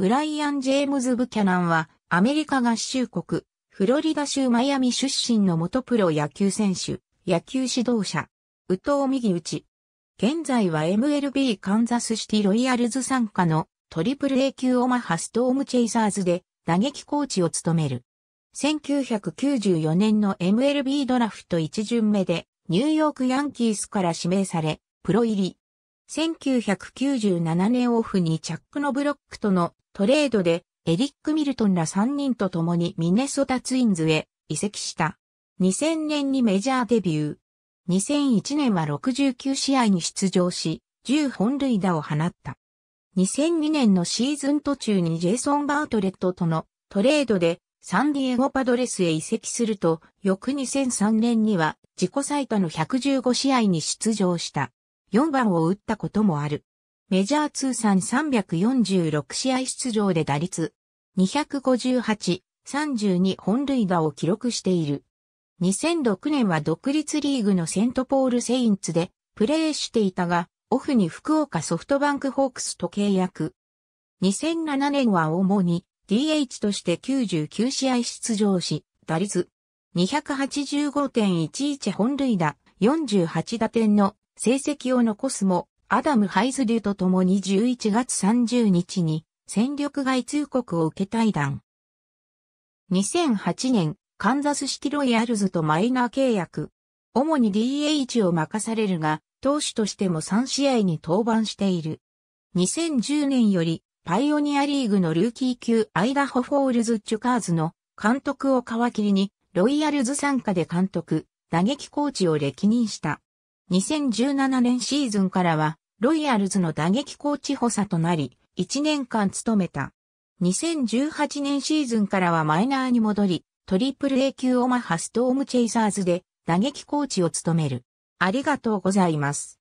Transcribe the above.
ブライアン・ジェームズ・ブキャナンは、アメリカ合衆国、フロリダ州マイアミ出身の元プロ野球選手、野球指導者、宇藤右打ち。現在は MLB カンザスシティロイヤルズ参加のトリプル A 級オマハストームチェイサーズで打撃コーチを務める。1994年の MLB ドラフト1巡目でニューヨークヤンキースから指名され、プロ入り。1997年オフにチャックノブロックとのトレードでエリック・ミルトンら3人と共にミネソタツインズへ移籍した。2000年にメジャーデビュー。2001年は69試合に出場し、10本塁打を放った。2002年のシーズン途中にジェイソン・バートレットとのトレードでサンディエゴパドレスへ移籍すると、翌2003年には自己最多の115試合に出場した。4番を打ったこともある。メジャー通算346試合出場で打率258、32本塁打を記録している。2006年は独立リーグのセントポールセインツでプレーしていたが、オフに福岡ソフトバンクホークスと契約。2007年は主に DH として99試合出場し、打率285.11本塁打48打点の成績を残すも、アダム・ハイズリューと共に11月30日に戦力外通告を受け退団。2008年、カンザスシティロイヤルズとマイナー契約。主に DH を任されるが、投手としても3試合に登板している。2010年より、パイオニアリーグのルーキー級アイダホフォールズ・チュカーズの監督を皮切りに、ロイヤルズ参加で監督、打撃コーチを歴任した。2017年シーズンからは、ロイヤルズの打撃コーチ補佐となり、1年間務めた。2018年シーズンからはマイナーに戻り、トリプル A 級オマハストームチェイサーズで打撃コーチを務める。ありがとうございます。